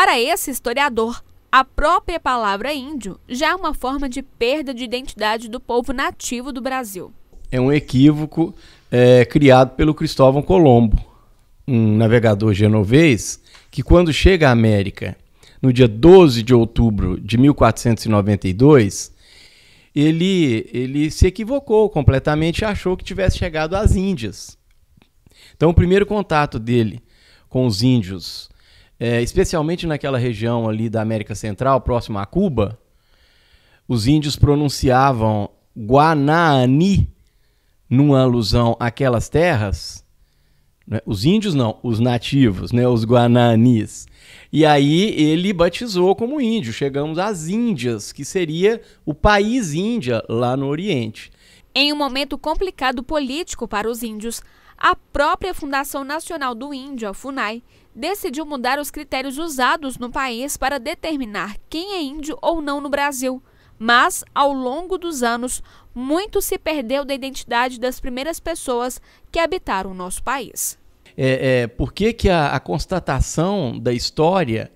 Para esse historiador, a própria palavra índio já é uma forma de perda de identidade do povo nativo do Brasil. É um equívoco é, criado pelo Cristóvão Colombo, um navegador genovês que, quando chega à América no dia 12 de outubro de 1492, ele, ele se equivocou completamente e achou que tivesse chegado às Índias. Então, o primeiro contato dele com os índios é, especialmente naquela região ali da América Central, próxima a Cuba, os índios pronunciavam Guanani numa alusão àquelas terras. Né? Os índios não, os nativos, né? os guananis. E aí ele batizou como índio. Chegamos às Índias, que seria o país Índia lá no Oriente. Em um momento complicado político para os índios, a própria Fundação Nacional do Índio, a FUNAI, decidiu mudar os critérios usados no país para determinar quem é índio ou não no Brasil. Mas, ao longo dos anos, muito se perdeu da identidade das primeiras pessoas que habitaram o nosso país. É, é, por que, que a, a constatação da história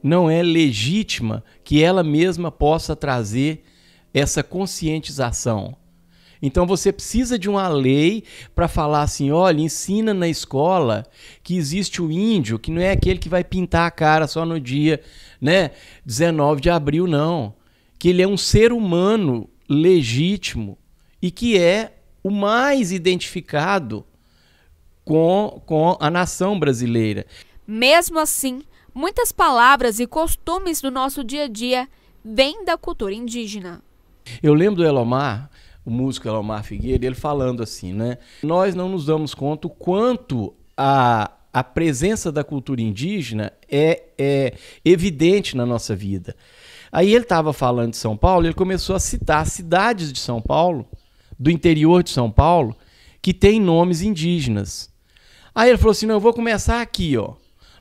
não é legítima que ela mesma possa trazer essa conscientização? Então você precisa de uma lei para falar assim: olha, ensina na escola que existe o índio, que não é aquele que vai pintar a cara só no dia né, 19 de abril, não. Que ele é um ser humano legítimo e que é o mais identificado com, com a nação brasileira. Mesmo assim, muitas palavras e costumes do nosso dia a dia vêm da cultura indígena. Eu lembro do Elomar o músico Elomar Figueiredo, ele falando assim, né? Nós não nos damos conta o quanto a, a presença da cultura indígena é, é evidente na nossa vida. Aí ele estava falando de São Paulo, ele começou a citar cidades de São Paulo, do interior de São Paulo, que tem nomes indígenas. Aí ele falou assim: não, eu vou começar aqui, ó.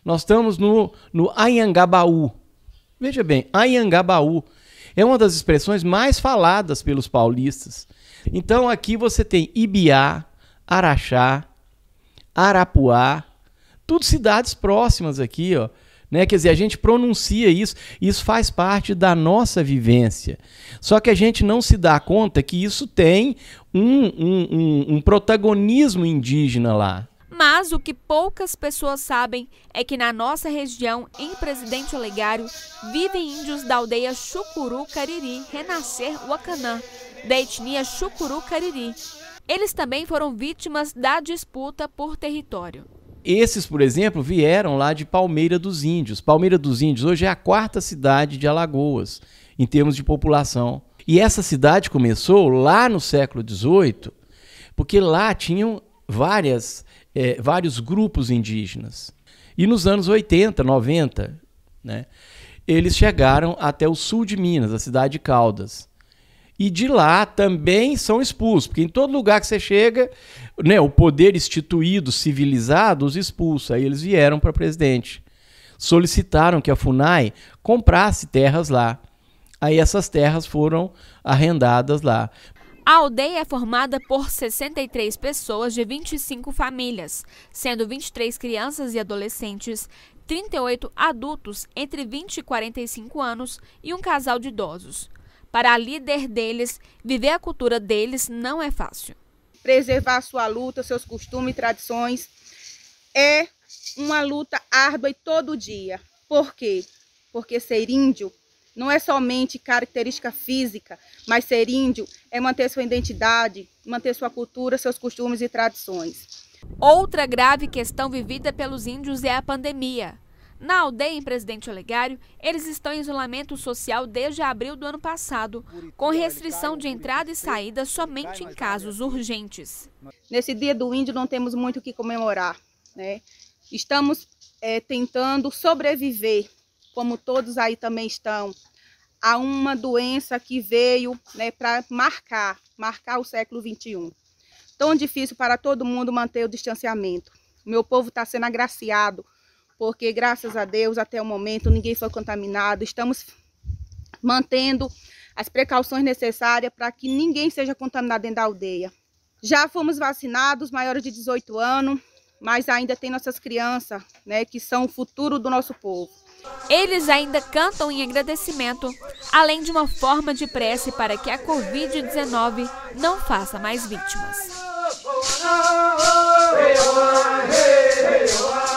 Nós estamos no, no Anhangabaú. Veja bem, Anhangabaú é uma das expressões mais faladas pelos paulistas. Então aqui você tem Ibiá, Araxá, Arapuá, tudo cidades próximas aqui, ó. Né? Quer dizer, a gente pronuncia isso, isso faz parte da nossa vivência. Só que a gente não se dá conta que isso tem um, um, um, um protagonismo indígena lá. Mas o que poucas pessoas sabem é que na nossa região, em Presidente Olegário, vivem índios da aldeia Chucuru Cariri, Renascer Wacanã, da etnia Chucuru Cariri. Eles também foram vítimas da disputa por território. Esses, por exemplo, vieram lá de Palmeira dos Índios. Palmeira dos Índios hoje é a quarta cidade de Alagoas, em termos de população. E essa cidade começou lá no século XVIII, porque lá tinham várias, é, vários grupos indígenas. E nos anos 80, 90, né, eles chegaram até o sul de Minas, a cidade de Caldas. E de lá também são expulsos, porque em todo lugar que você chega, né, o poder instituído, civilizado, os expulsa. Aí eles vieram para presidente. Solicitaram que a FUNAI comprasse terras lá. Aí essas terras foram arrendadas lá. A aldeia é formada por 63 pessoas de 25 famílias, sendo 23 crianças e adolescentes, 38 adultos entre 20 e 45 anos e um casal de idosos. Para a líder deles, viver a cultura deles não é fácil. Preservar sua luta, seus costumes e tradições é uma luta árdua e todo dia. Por quê? Porque ser índio não é somente característica física, mas ser índio é manter sua identidade, manter sua cultura, seus costumes e tradições. Outra grave questão vivida pelos índios é a pandemia. Na aldeia em Presidente Olegário, eles estão em isolamento social desde abril do ano passado, com restrição de entrada e saída somente em casos urgentes. Nesse dia do índio não temos muito o que comemorar. Né? Estamos é, tentando sobreviver, como todos aí também estão a uma doença que veio né, para marcar, marcar o século XXI. Tão difícil para todo mundo manter o distanciamento. Meu povo está sendo agraciado, porque graças a Deus até o momento ninguém foi contaminado. Estamos mantendo as precauções necessárias para que ninguém seja contaminado dentro da aldeia. Já fomos vacinados, maiores de 18 anos, mas ainda tem nossas crianças, né, que são o futuro do nosso povo. Eles ainda cantam em agradecimento, além de uma forma de prece para que a Covid-19 não faça mais vítimas. Oh, oh, oh,